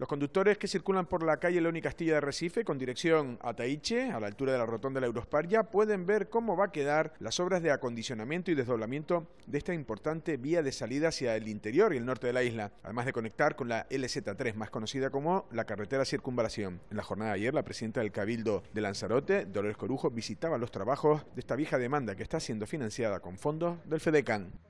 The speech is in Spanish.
Los conductores que circulan por la calle León y Castilla de Recife con dirección a Taiche, a la altura de la rotonda de la Eurospar, ya pueden ver cómo va a quedar las obras de acondicionamiento y desdoblamiento de esta importante vía de salida hacia el interior y el norte de la isla, además de conectar con la LZ3, más conocida como la carretera Circunvalación. En la jornada de ayer, la presidenta del Cabildo de Lanzarote, Dolores Corujo, visitaba los trabajos de esta vieja demanda que está siendo financiada con fondos del FEDECAN.